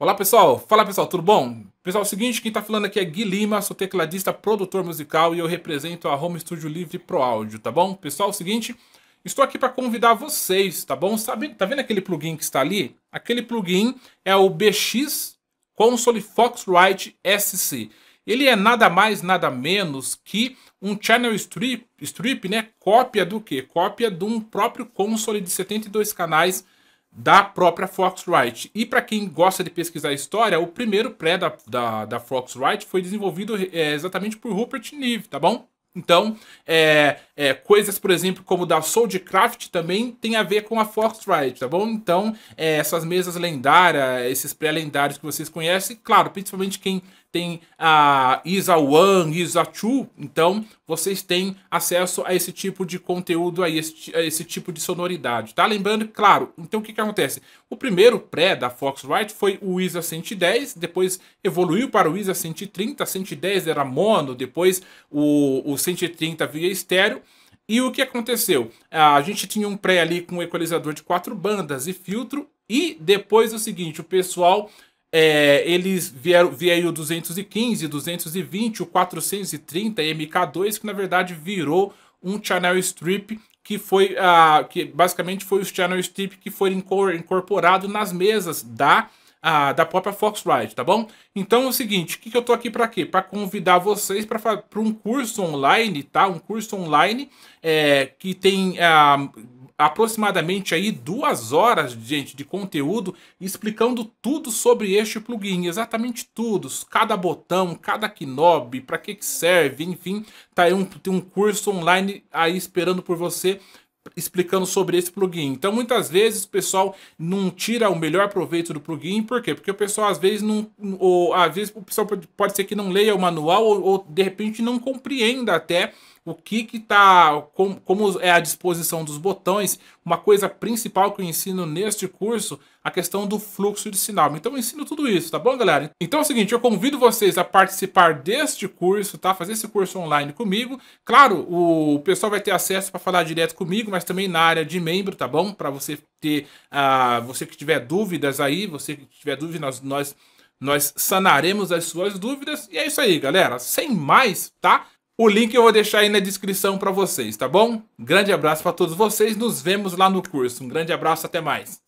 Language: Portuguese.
Olá pessoal, fala pessoal, tudo bom? Pessoal, é o seguinte, quem está falando aqui é Gui Lima, sou tecladista, produtor musical e eu represento a Home Studio Livre Pro Áudio, tá bom? Pessoal, é o seguinte, estou aqui para convidar vocês, tá bom? Sabe, tá vendo aquele plugin que está ali? Aquele plugin é o BX Console Foxrite SC. Ele é nada mais, nada menos que um channel strip, strip né? Cópia do que? Cópia de um próprio console de 72 canais da própria Wright E para quem gosta de pesquisar história, o primeiro pré da, da, da Wright foi desenvolvido é, exatamente por Rupert Neve, tá bom? Então, é, é, coisas, por exemplo, como da Soulcraft também tem a ver com a Wright, tá bom? Então, é, essas mesas lendárias, esses pré-lendários que vocês conhecem, claro, principalmente quem tem a Isa One, Isa Two, então vocês têm acesso a esse tipo de conteúdo aí, esse, a esse tipo de sonoridade, tá? Lembrando, claro, então o que que acontece? O primeiro pré da Foxrite foi o ISA 110, depois evoluiu para o ISA 130, 110 era mono, depois o, o 130 via estéreo, e o que aconteceu? A gente tinha um pré ali com um equalizador de quatro bandas e filtro, e depois o seguinte, o pessoal é, eles vieram, vieram o 215, 220, o 430 MK2, que na verdade virou um channel strip que foi uh, que basicamente foi o channel strip que foi incorporado nas mesas da uh, da própria Foxrite, tá bom? Então é o seguinte, o que, que eu tô aqui para quê? Para convidar vocês para um curso online, tá? Um curso online é, que tem uh, aproximadamente aí duas horas, gente, de conteúdo explicando tudo sobre este plugin, exatamente tudo, cada botão, cada knob, para que que serve, enfim, tá aí um, tem um curso online aí esperando por você explicando sobre esse plugin. Então, muitas vezes o pessoal não tira o melhor proveito do plugin, por quê? Porque o pessoal às vezes não, ou às vezes o pessoal pode ser que não leia o manual ou, ou de repente não compreenda até o que que tá, como, como é a disposição dos botões, uma coisa principal que eu ensino neste curso, a questão do fluxo de sinal. Então eu ensino tudo isso, tá bom, galera? Então é o seguinte, eu convido vocês a participar deste curso, tá? Fazer esse curso online comigo. Claro, o pessoal vai ter acesso para falar direto comigo, mas também na área de membro, tá bom? Para você ter, uh, você que tiver dúvidas aí, você que tiver dúvidas, nós, nós nós sanaremos as suas dúvidas. E é isso aí, galera. Sem mais, tá? O link eu vou deixar aí na descrição para vocês, tá bom? Grande abraço para todos vocês, nos vemos lá no curso. Um grande abraço, até mais.